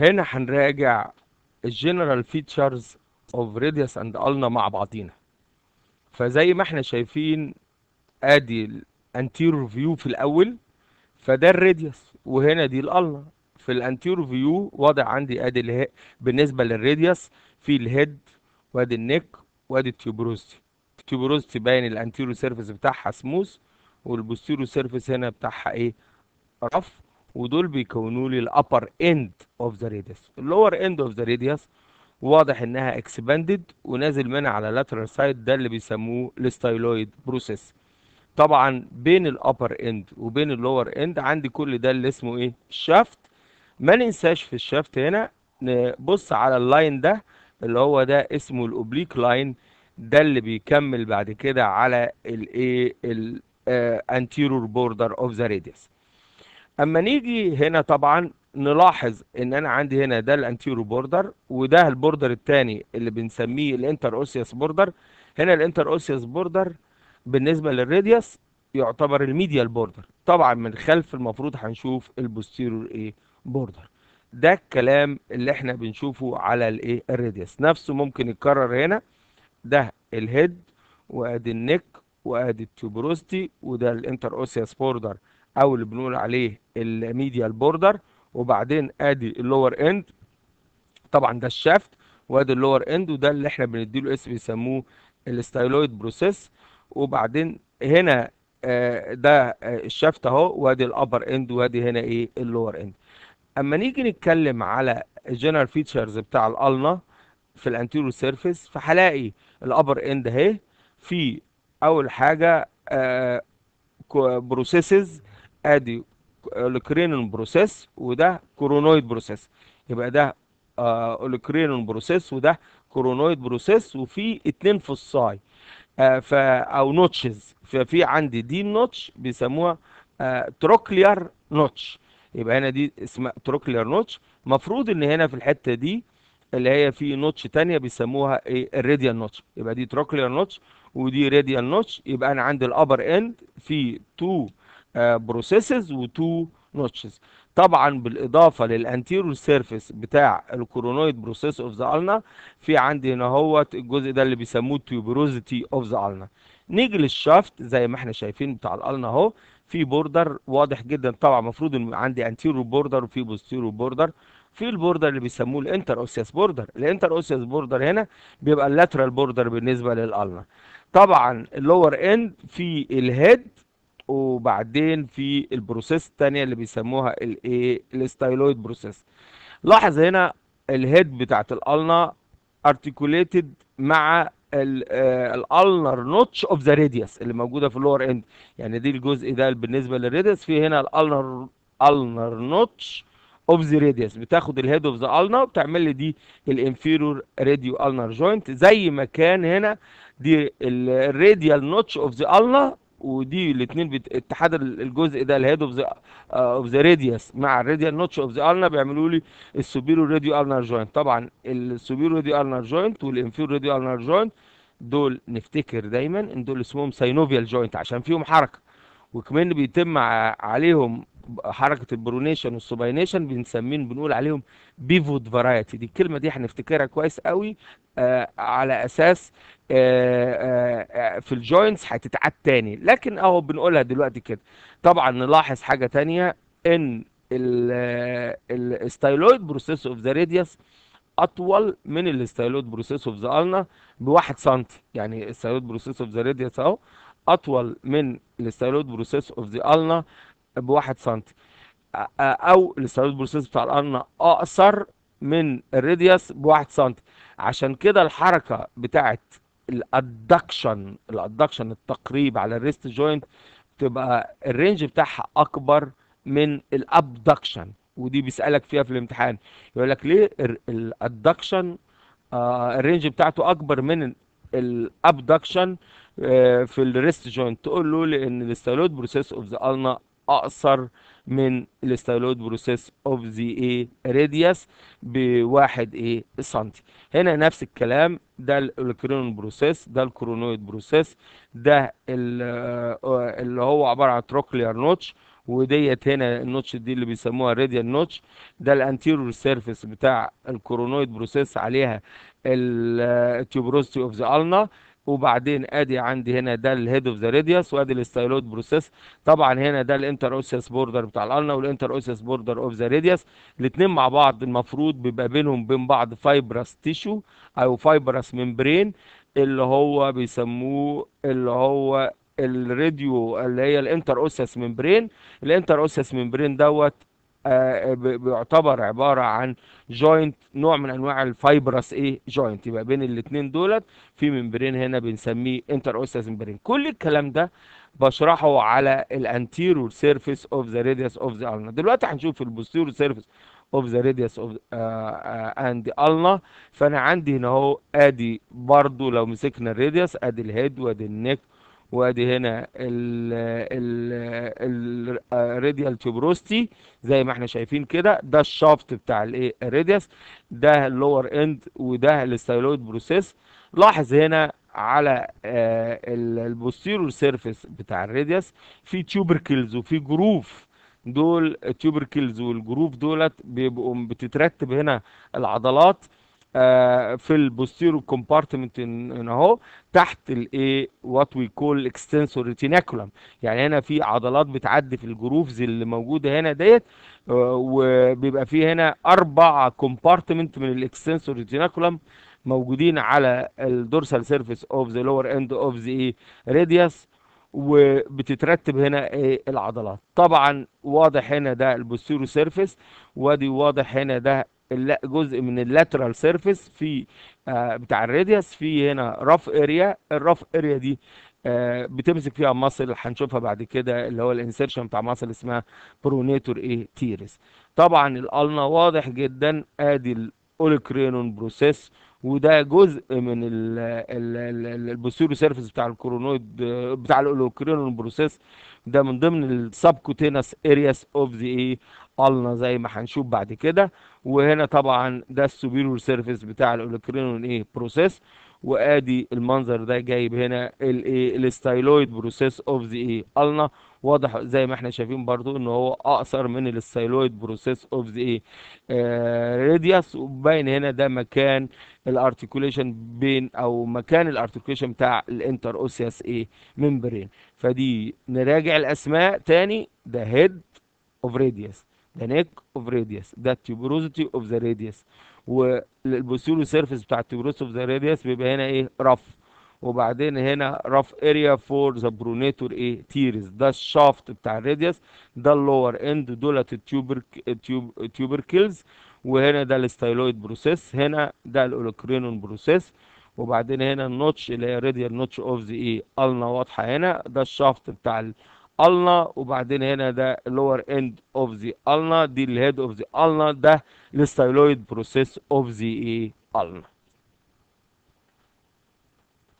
هنا هنراجع الجنرال فيتشرز اوف ريديوس اند النا مع بعضينا فزي ما احنا شايفين ادي الانتيرور فيو في الاول فده الريديوس وهنا دي الالنا في الانتيرور فيو واضع عندي ادي اله... بالنسبه للريديوس في الهيد وادي النك وادي التيوبروستي التيوبروستي باين الانتيرور سيرفيس بتاعها سموث والبوستيرور سيرفيس هنا بتاعها ايه رف ودول بيكونوا لي الابر اند اوف ذا راديوس اللور اند اوف ذا radius واضح انها اكسباندد ونازل منها على لاترال سايد ده اللي بيسموه الستايلويد بروسيس طبعا بين الابر اند وبين اللور اند عندي كل ده اللي اسمه ايه شافت ما ننساش في الشافت هنا نبص على اللاين ده اللي هو ده اسمه الاوبليك لاين ده اللي بيكمل بعد كده على الايه الانتيرور بوردر اوف ذا راديوس اما نيجي هنا طبعا نلاحظ ان انا عندي هنا ده الانتيرو بوردر وده البوردر الثاني اللي بنسميه الانتر اوسيوس بوردر هنا الانتر اوسيوس بوردر بالنسبه للراديوس يعتبر الميديال بوردر طبعا من خلف المفروض هنشوف البوستيرور ايه بوردر ده الكلام اللي احنا بنشوفه على الايه الراديوس نفسه ممكن يتكرر هنا ده الهيد وادي النك وادي التوبروستي وده الانتر اوسيوس بوردر او اللي بنقول عليه الميديال بوردر وبعدين ادي اللور اند طبعا ده الشافت وادي اللور اند وده اللي احنا بنديله اسم بيسموه الستايلويد بروسيس وبعدين هنا آه، ده آه، الشافت اهو وادي الابر اند وادي هنا ايه اللور اند اما نيجي نتكلم على الجنرال فيتشرز بتاع الالنا في الانتيرو سيرفيس فهلاقي الابر اند اهي في اول حاجه بروسيسز آه، ادي الكرينون بروسيس وده كورونويد بروسيس يبقى ده آه، الكرينون بروسيس وده كورونويد بروسيس وفي اتنين فصاي آه، ف او نوتشز ففي عندي دي نوتش بيسموها آه، تروكليار نوتش يبقى هنا دي اسمها تروكليار نوتش المفروض ان هنا في الحته دي اللي هي في نوتش ثانيه بيسموها ايه الريديال نوتش يبقى دي تروكليار نوتش ودي راديال نوتش يبقى انا عندي الابر اند في 2 بروسيسز وتو نوتشز طبعا بالاضافه للانتيرو سيرفيس بتاع الكورونويد بروسيس اوف ذا النا في عندي هنا اهوت الجزء ده اللي بيسموه تيوبروزيتي اوف ذا النا نيجي للشافت زي ما احنا شايفين بتاع الالنا اهو في بوردر واضح جدا طبعا المفروض ان عندي انتيرو بوردر وفي بوستيرو بوردر في البوردر اللي بيسموه الانتر اوسياس بوردر الانتر اوسياس بوردر هنا بيبقى اللاترال بوردر بالنسبه للالنا طبعا اللور اند في الهيد وبعدين في البروسيس الثانيه اللي بيسموها الايه الستايلويد بروسيس لاحظ هنا الهيد بتاعت الالنا ارتكوليتد مع آه، الالنر نوتش اوف ذا راديوس اللي موجوده في اللور اند يعني دي الجزء ده بالنسبه للراديوس في هنا الالنر الالنر نوتش اوف ذا راديوس بتاخد الهيد اوف ذا النا وبتعمل لي دي الانفيرور راديو النر جوينت زي ما كان هنا دي الراديال نوتش اوف ذا النا ودي الاثنين بت... اتحاد الجزء ده الهيد اوف ذا آه، اوف ذا راديوس مع الراديال نوتش اوف ذا النا بيعملوا لي السوبيرو راديو النر جوينت طبعا السوبيرو راديو النر جوينت والانفيرو راديو النر جوينت دول نفتكر دايما ان دول اسمهم ساينوفيال جوينت عشان فيهم حركه وكمان بيتم عليهم حركه البرونيشن والسوباينيشن بنسميهم بنقول عليهم بيفوت فرايتي دي الكلمه دي هنفتكرها كويس قوي آه على اساس آه آه, آه، في الجوينتس هتتعاد تاني لكن اهو بنقولها دلوقتي كده طبعا نلاحظ حاجه تانية ان الستايلويد بروسيس اوف ذا ريديوس اطول من الستايلويد بروسيس اوف ذا النا ب 1 سم يعني الستايلويد بروسيس اوف ذا ريديوس اهو اطول من الستايلويد بروسيس اوف ذا النا بواحد سم او الاستعداد بروسيس بتاع القرن اقصر من الراديوس بواحد سم عشان كده الحركه بتاعت الادكشن الادكشن التقريب على الريست جوينت تبقى الرينج بتاعها اكبر من الابدكشن ودي بيسالك فيها في الامتحان يقول لك ليه الادكشن آه الرينج بتاعته اكبر من الابدكشن آه في الريست جوينت تقول له لان الاستالوت بروسيس اوف ذا النا أقصر من الاستايلويد بروسيس اوف ذا ايه راديوس بواحد ايه سنتي هنا نفس الكلام ده الكرون بروسيس ده الكرونويد بروسيس ده آه، اللي هو عباره عن تروكليار نوتش وديت هنا النوتش دي اللي بيسموها راديال نوتش ده الانتيرور سيرفيس بتاع الكورونويد بروسيس عليها التيوبروستي اوف ذا النا وبعدين ادي عندي هنا ده الهيد اوف ذا ريديوس وادي الستايلويد بروسيس طبعا هنا ده الانتر اوسيس بوردر بتاع الالنا والانتر اوسيس بوردر اوف ذا ريديوس الاثنين مع بعض المفروض بيبقى بينهم بين بعض فايبرس تيشو او فايبرس ممبرين اللي هو بيسموه اللي هو الراديو اللي هي الانتر اوسيس ممبرين الانتر اوسيس ممبرين دوت آه، آه، بيعتبر عباره عن جوينت نوع من انواع الفايبرس ايه جوينت يبقى بين الاثنين دولت في ممبرين هنا بنسميه انتر اوستس ممبرين كل الكلام ده بشرحه على الانتيرور سيرفيس اوف ذا ريديوس اوف ذا النا دلوقتي هنشوف البوستيرور سيرفيس اوف ذا ريديوس اوف اند النا فانا عندي هنا اهو ادي برضو لو مسكنا الريديوس ادي الهيد وادي النيك وادي هنا الراديال تيوبروستي زي ما احنا شايفين كده ده الشافت بتاع الايه الراديوس ده اللور اند وده الستايلويد بروسيس لاحظ هنا على آه، البوستيرور سيرفيس بتاع الراديوس في تيوبركلز وفي جروف دول التيوبركلز والجروف دولت بيبقوا بتترتب هنا العضلات آه، في البوستيرو كومبارتمنت هنا اهو تحت الايه وات وي كول اكستنسور ريتيناكولم يعني هنا في عضلات بتعدي في الجروفز اللي موجوده هنا ديت آه، وبيبقى في هنا اربع كومبارتمنت من الاكستنسور ريتيناكولم موجودين على الدورسال سيرفيس اوف ذا لور اند اوف ذا ريدياس وبتترتب هنا ايه العضلات طبعا واضح هنا ده البوستيرو سيرفيس وادي واضح هنا ده جزء من اللاترال سيرفيس في آه، بتاع الراديوس في هنا رف اريا الرف اريا دي آه، بتمسك فيها مصل هنشوفها بعد كده اللي هو الانسيرشن بتاع مصل اسمها برونيتور ايه تيرس طبعا الالنا واضح جدا ادي الاوليكرينون بروسيس وده جزء من البوستيريو سيرفيس بتاع الكورونويد آه، بتاع الاوليكرينون بروسيس ده من ضمن السبكوتينس ارياس اوف ذا ايه قلنا زي ما هنشوف بعد كده وهنا طبعا ده السوبيرور سيرفيس بتاع الاولكرينون ايه بروسيس وادي المنظر ده جايب هنا الايه الستايلويد بروسيس اوف ذا ايه قلنا واضح زي ما احنا شايفين برضو ان هو اقصر من الستايلويد بروسيس اوف ذا ايه ريدياس وباين هنا ده مكان الارتكوليشن بين او مكان الارتكوليشن بتاع الانتر اوسياس ايه ممبرين فدي نراجع الاسماء تاني ده هيد اوف ريدياس ده نيك اوف ريدياس ده تيوبروزيتي اوف ذا ريدياس والبوسيولو سيرفيس بتاع التيبروس اوف ذا رادياس بيبقى هنا ايه رف وبعدين هنا رف اريا فور ذا برونيتور ايه تيرز ده الشافت بتاع الرادياس ده اللور اند دولت التيوبركلز وهنا ده الستايلويد بروسيس هنا ده الاولوكرينون بروسيس وبعدين هنا النوتش اللي هي راديال نوتش اوف ذا ايه قلنا واضحه هنا ده الشافت بتاع ال النا وبعدين هنا ده اللور اند اوف ذا النا دي الهيد اوف ذا النا ده الستايلويد بروسيس اوف ذا ايه النا